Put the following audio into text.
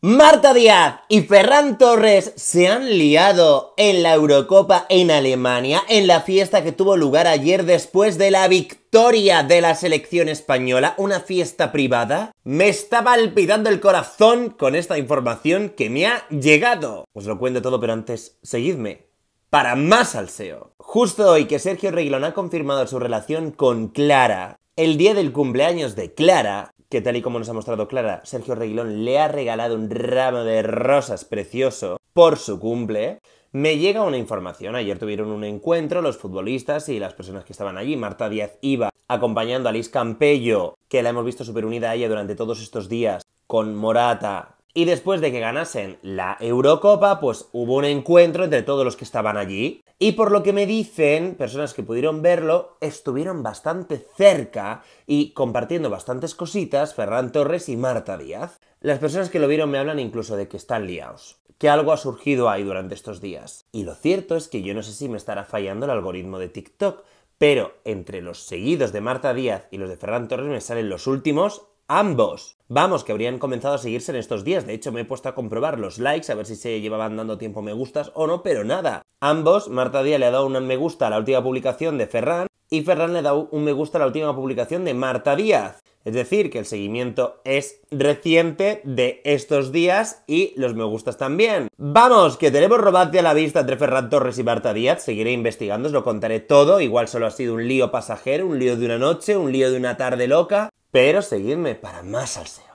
Marta Díaz y Ferran Torres se han liado en la Eurocopa en Alemania, en la fiesta que tuvo lugar ayer después de la victoria de la selección española, una fiesta privada. Me estaba palpitando el corazón con esta información que me ha llegado. Os lo cuento todo, pero antes, seguidme. Para más SEO. Justo hoy que Sergio Reglón ha confirmado su relación con Clara, el día del cumpleaños de Clara, que tal y como nos ha mostrado Clara, Sergio Reguilón le ha regalado un ramo de rosas precioso por su cumple, me llega una información. Ayer tuvieron un encuentro los futbolistas y las personas que estaban allí. Marta Díaz iba acompañando a Liz Campello, que la hemos visto súper unida a ella durante todos estos días, con Morata, y después de que ganasen la Eurocopa, pues hubo un encuentro entre todos los que estaban allí. Y por lo que me dicen, personas que pudieron verlo, estuvieron bastante cerca y compartiendo bastantes cositas Ferran Torres y Marta Díaz. Las personas que lo vieron me hablan incluso de que están liados, que algo ha surgido ahí durante estos días. Y lo cierto es que yo no sé si me estará fallando el algoritmo de TikTok, pero entre los seguidos de Marta Díaz y los de Ferran Torres me salen los últimos ambos. Vamos, que habrían comenzado a seguirse en estos días. De hecho, me he puesto a comprobar los likes, a ver si se llevaban dando tiempo me gustas o no, pero nada. Ambos, Marta Díaz le ha dado un me gusta a la última publicación de Ferran y Ferran le ha dado un me gusta a la última publicación de Marta Díaz. Es decir, que el seguimiento es reciente de estos días y los me gustas también. Vamos, que tenemos robante a la vista entre Ferran Torres y Marta Díaz. Seguiré investigando, os lo contaré todo. Igual solo ha sido un lío pasajero, un lío de una noche, un lío de una tarde loca pero seguidme para más ser.